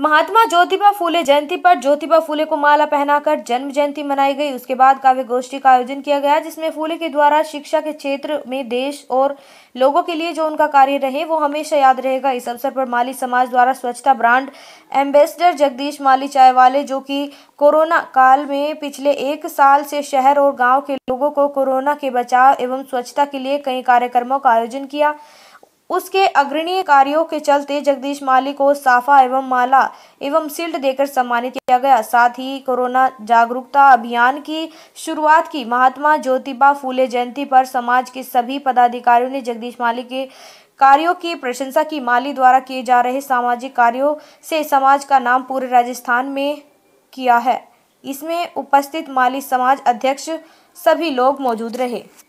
महात्मा ज्योतिबा फूले जयंती पर ज्योतिबा फूले को माला पहनाकर जन्म जयंती मनाई गई उसके बाद काव्य गोष्ठी का आयोजन किया गया जिसमें फूले के द्वारा शिक्षा के क्षेत्र में देश और लोगों के लिए जो उनका कार्य रहे वो हमेशा याद रहेगा इस अवसर पर माली समाज द्वारा स्वच्छता ब्रांड एम्बेसडर जगदीश माली चाय वाले जो कि कोरोना काल में पिछले एक साल से शहर और गाँव के लोगों को कोरोना के बचाव एवं स्वच्छता के लिए कई कार्यक्रमों का आयोजन किया उसके अग्रणी कार्यों के चलते जगदीश माली को साफा एवं माला एवं सील्ड देकर सम्मानित किया गया साथ ही कोरोना जागरूकता अभियान की शुरुआत की महात्मा ज्योतिबा फूले जयंती पर समाज के सभी पदाधिकारियों ने जगदीश माली के कार्यों की प्रशंसा की माली द्वारा किए जा रहे सामाजिक कार्यों से समाज का नाम पूरे राजस्थान में किया है इसमें उपस्थित माली समाज अध्यक्ष सभी लोग मौजूद रहे